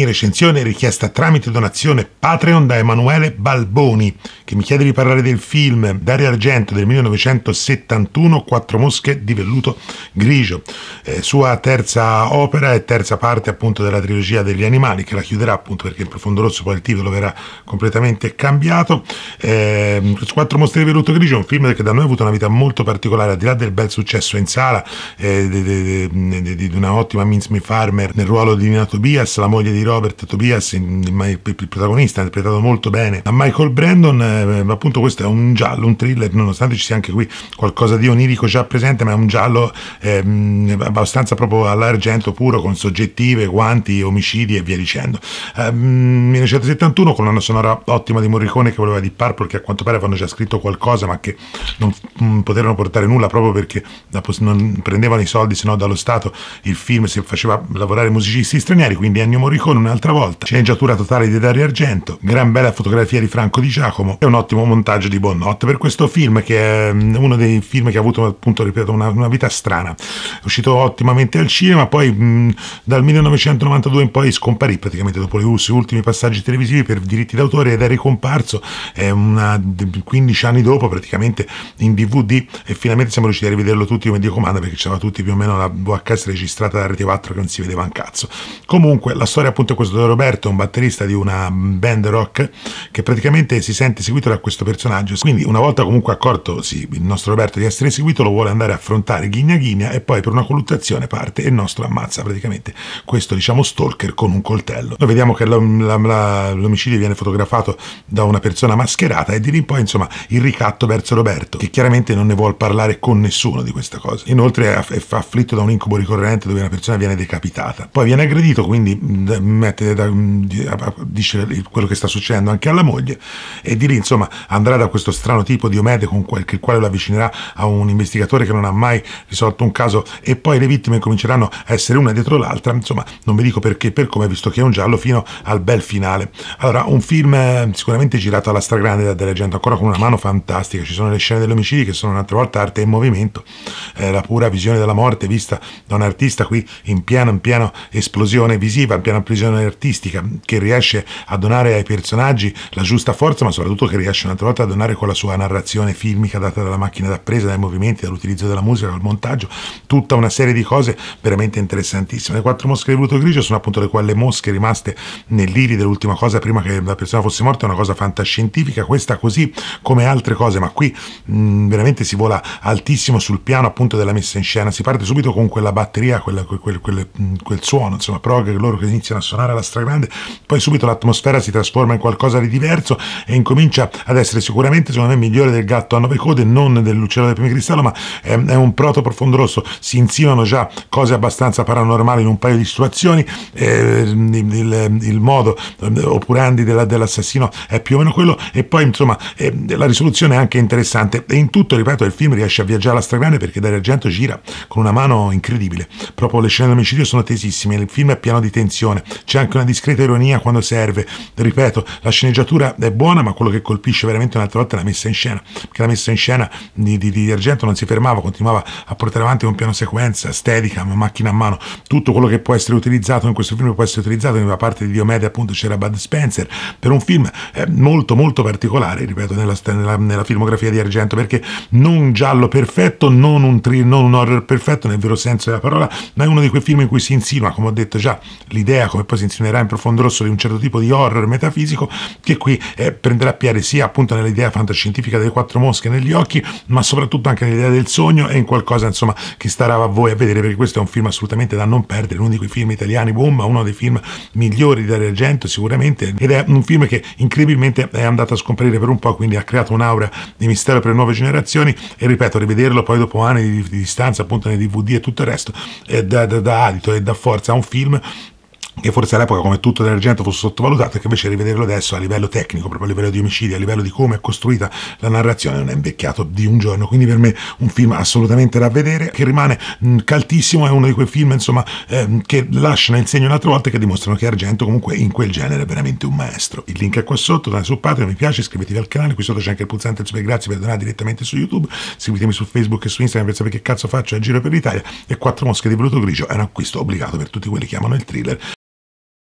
opinioni, recensione richiesta tramite donazione Patreon da Emanuele Balboni, che mi chiede di parlare del film Dario Argento del 1971, Quattro mosche di velluto grigio, eh, sua terza opera e terza parte appunto della trilogia degli animali, che la chiuderà appunto perché il profondo rosso poi il titolo verrà completamente cambiato. Eh, Quattro mosche di velluto grigio è un film che da noi ha avuto una vita molto particolare, al di là del bel successo in sala, eh, di, di, di, di una ottima Mince Me Farmer nel ruolo di Nina Tobias, la moglie di Robert Tobias, il, il protagonista, interpretato molto bene da Michael Brandon. Eh, appunto, questo è un giallo, un thriller, nonostante ci sia anche qui qualcosa di onirico già presente, ma è un giallo eh, abbastanza proprio all'argento puro, con soggettive, guanti, omicidi e via dicendo. Eh, 1971, con una sonora ottima di Morricone che voleva di Purple, che a quanto pare avevano già scritto qualcosa, ma che non mm, poterono portare nulla proprio perché non prendevano i soldi se no dallo Stato. Il film si faceva lavorare musicisti stranieri, quindi Ennio Morricone un'altra volta, sceneggiatura totale di Dario Argento, gran bella fotografia di Franco Di Giacomo e un ottimo montaggio di Bonnot per questo film che è mm, uno dei film che ha avuto appunto, ripeto, una, una vita strana. È uscito ottimamente al cinema, poi mh, mm, dal 1992 in poi scomparì praticamente dopo le suoi ultimi passaggi televisivi per diritti d'autore ed è ricomparso eh, una, 15 anni dopo praticamente in DVD e finalmente siamo riusciti a rivederlo tutti come Dio comanda perché c'era tutti più o meno la VHS registrata da Rete 4 che non si vedeva un cazzo. Comunque la storia appunto racconto questo Roberto è un batterista di una mm, band rock che praticamente si sente seguito da questo personaggio. Quindi una volta comunque accorto sì, il nostro Roberto di essere seguito lo vuole andare a affrontare ghigna ghigna e poi per una colluttazione parte e il nostro ammazza praticamente questo diciamo stalker con un coltello. Noi vediamo che l'omicidio viene fotografato da una persona mascherata e di lì in poi insomma il ricatto verso Roberto che chiaramente non ne vuole parlare con nessuno di questa cosa. Inoltre è afflitto da un incubo ricorrente dove una persona viene decapitata. Poi viene aggredito quindi mm, mette da, mm, dice quello che sta succedendo anche alla moglie e di lì insomma andrà da questo strano tipo di Omede con quel, il quale lo avvicinerà a un investigatore che non ha mai risolto un caso e poi le vittime cominceranno a essere una dietro l'altra insomma non vi dico perché per come visto che è un giallo fino al bel finale allora un film eh, sicuramente girato alla stragrande da Della Gente ancora con una mano fantastica ci sono le scene degli omicidi che sono un'altra volta arte in movimento eh, la pura visione della morte vista da un artista qui in piano in piano esplosione visiva in piano prigione direzione artistica, che riesce a donare ai personaggi la giusta forza, ma soprattutto che riesce un'altra volta a donare con la sua narrazione filmica data dalla macchina da presa, dai movimenti, dall'utilizzo della musica, dal montaggio, tutta una serie di cose veramente interessantissime. Le quattro mosche di voluto Grigio sono appunto le quelle mosche rimaste nell'iride, l'ultima cosa prima che la persona fosse morta, è una cosa fantascientifica, questa così come altre cose, ma qui mh, veramente si vola altissimo sul piano appunto della messa in scena, si parte subito con quella batteria, quella, quel, quel, quel, quel suono, insomma, prog loro che iniziano a suonare suonare alla stragrande, poi subito l'atmosfera si trasforma in qualcosa di diverso e incomincia ad essere sicuramente, secondo me, migliore del gatto a nove code, non dell'uccello del primo cristallo, ma è, ehm, è un proto profondo rosso. Si insinuano già cose abbastanza paranormali in un paio di situazioni, eh, il, il, il, modo eh, operandi della, dell'assassino è più o meno quello, e poi insomma eh, la risoluzione è anche interessante. E in tutto, ripeto, il film riesce a viaggiare alla stragrande perché Dario Argento gira con una mano incredibile. Proprio le scene dell'omicidio sono tesissime, il film è pieno di tensione, c'è anche una discreta ironia quando serve. Ripeto, la sceneggiatura è buona, ma quello che colpisce veramente un'altra volta è la messa in scena, perché la messa in scena di, di, di Argento non si fermava, continuava a portare avanti con piano sequenza, stetica, macchina a mano, tutto quello che può essere utilizzato in questo film può essere utilizzato nella parte di Diomede appunto c'era Bud Spencer per un film eh, molto molto particolare ripeto nella, nella, nella filmografia di Argento perché non giallo perfetto non un, tri, non un horror perfetto nel vero senso della parola ma è uno di quei film in cui si insinua come ho detto già l'idea come poi si insinuerà in profondo rosso di un certo tipo di horror metafisico che qui eh, prenderà piede sia appunto nell'idea fantascientifica delle quattro mosche negli occhi, ma soprattutto anche nell'idea del sogno e in qualcosa insomma che starà a voi a vedere perché questo è un film assolutamente da non perdere, uno di quei film italiani boom uno dei film migliori di Dario Argento sicuramente ed è un film che incredibilmente è andato a scomparire per un po', quindi ha creato un'aura di mistero per le nuove generazioni e ripeto, rivederlo poi dopo anni di, di distanza appunto nei DVD e tutto il resto è da, da, da adito e da forza a un film che forse all'epoca come tutto l'Argento fosse sottovalutato e che invece rivederlo adesso a livello tecnico, proprio a livello di omicidi, a livello di come è costruita la narrazione, non è invecchiato di un giorno, quindi per me un film assolutamente da vedere, che rimane mh, mm, caltissimo, è uno di quei film insomma ehm, che lasciano il segno un'altra volta e che dimostrano che Argento comunque in quel genere è veramente un maestro. Il link è qua sotto, dai su Patreon, mi piace, iscrivetevi al canale, qui sotto c'è anche il pulsante super grazie per donare direttamente su YouTube, seguitemi su Facebook e su Instagram per sapere che cazzo faccio a giro per l'Italia e Quattro Mosche di Bruto Grigio è un acquisto obbligato per tutti quelli che amano il thriller